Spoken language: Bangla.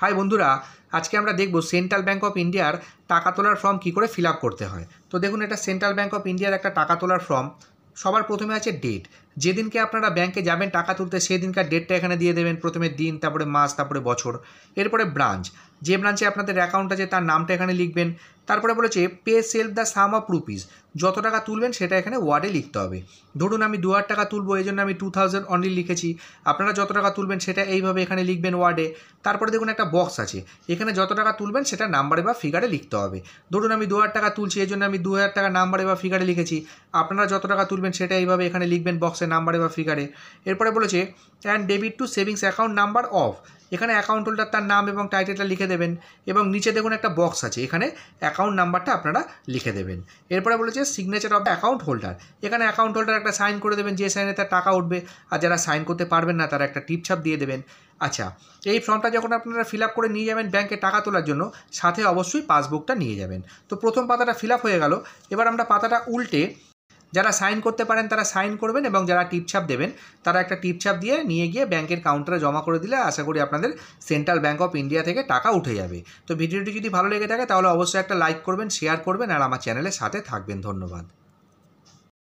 হাই বন্ধুরা আজকে আমরা দেখব সেন্ট্রাল ব্যাঙ্ক অফ ইন্ডিয়ার টাকা তোলার ফর্ম কী করে ফিল করতে হয় তো দেখুন এটা সেন্ট্রাল ব্যাঙ্ক অফ ইন্ডিয়ার একটা টাকা তোলার ফর্ম সবার প্রথমে আছে ডেট যেদিনকে আপনারা ব্যাংকে যাবেন টাকা তুলতে সেদিনকার ডেটটা এখানে দিয়ে দেবেন প্রথমে দিন তারপরে মাস তারপরে বছর এরপরে ব্রাঞ্চ যে ব্রাঞ্চে আপনাদের অ্যাকাউন্ট আছে তার নামটা এখানে লিখবেন তারপরে বলেছে pay self the sum of rupees যত টাকা তুলবেন সেটা এখানে ওয়ার্ডে লিখতে হবে ধরুন আমি দু টাকা তুলবো এই জন্য আমি টু থাউজেন্ড অনলি লিখেছি আপনারা যত টাকা তুলবেন সেটা এইভাবে এখানে লিখবেন ওয়ার্ডে তারপরে দেখুন একটা বক্স আছে এখানে যত টাকা তুলবেন সেটা নাম্বারে বা ফিগারে লিখতে হবে ধরুন আমি দু টাকা তুলছি এই জন্য আমি দু টাকা নাম্বারে বা ফিগারে লিখেছি আপনারা যত টাকা তুলবেন সেটা এইভাবে এখানে লিখবেন বক্সে নাম্বারে বা ফিগারে এরপরে বলেছে and debit to savings account number of এখানে অ্যাকাউন্ট হোল্ডার তার নাম এবং টাইটেলটা লিখে দেবেন এবং নিচে দেখুন একটা বক্স আছে এখানে অ্যাকাউন্ট নাম্বারটা আপনারা লিখে দেবেন এরপরে বলেছে সিগনেচার অফ অ্যাকাউন্ট হোল্ডার এখানে অ্যাকাউন্ট হোল্ডার একটা সাইন করে দেবেন যে সাইনে তার টাকা উঠবে আর যারা সাইন করতে পারবেন না তারা একটা টিপছাপ দিয়ে দেবেন আচ্ছা এই ফর্মটা যখন আপনারা ফিল আপ করে নিয়ে যাবেন ব্যাংকে টাকা তোলার জন্য সাথে অবশ্যই পাসবুকটা নিয়ে যাবেন তো প্রথম পাতাটা ফিল আপ হয়ে গেল এবার আমরা পাতাটা উল্টে যারা সাইন করতে পারেন তারা সাইন করবেন এবং যারা টিপছাপ দেবেন তারা একটা টিপছাপ দিয়ে নিয়ে গিয়ে ব্যাংকের কাউন্টারে জমা করে দিলে আশা করি আপনাদের সেন্ট্রাল ব্যাঙ্ক অফ ইন্ডিয়া থেকে টাকা উঠে যাবে তো ভিডিওটি যদি ভালো লেগে থাকে তাহলে অবশ্যই একটা লাইক করবেন শেয়ার করবেন আর আমার চ্যানেলের সাথে থাকবেন ধন্যবাদ